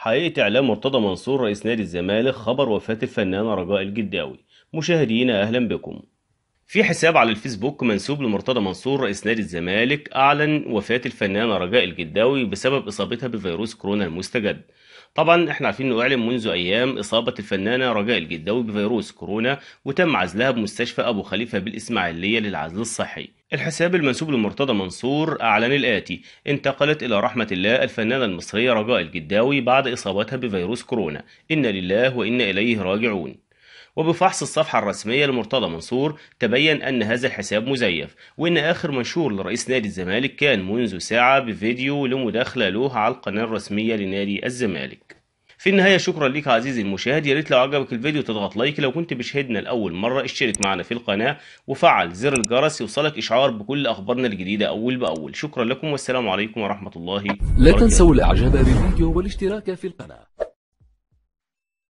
حقيقة إعلام مرتضى منصور رئيس نادي الزمالك خبر وفاة الفنانة رجاء الجداوي مشاهدينا أهلا بكم في حساب على الفيسبوك منسوب لمرتضى منصور رئيس نادي الزمالك أعلن وفاة الفنانة رجاء الجداوي بسبب إصابتها بفيروس كورونا المستجد طبعا احنا عارفين انه اعلن منذ ايام اصابه الفنانه رجاء الجداوي بفيروس كورونا وتم عزلها بمستشفى ابو خليفه بالاسماعيليه للعزل الصحي الحساب المنسوب لمرتضى منصور أعلن الآتي انتقلت إلى رحمة الله الفنانة المصرية رجاء الجداوي بعد إصابتها بفيروس كورونا إن لله وإن إليه راجعون وبفحص الصفحة الرسمية لمرتضى منصور تبين أن هذا الحساب مزيف وأن آخر منشور لرئيس نادي الزمالك كان منذ ساعة بفيديو لمداخلة له على القناة الرسمية لنادي الزمالك في النهايه شكرا لك عزيزي المشاهد يا ريت لو عجبك الفيديو تضغط لايك لو كنت مشاهدنا لاول مره اشترك معنا في القناه وفعل زر الجرس يوصلك اشعار بكل اخبارنا الجديده اول باول شكرا لكم والسلام عليكم ورحمه الله وبركاته لا تنسوا الاعجاب بالفيديو والاشتراك في القناه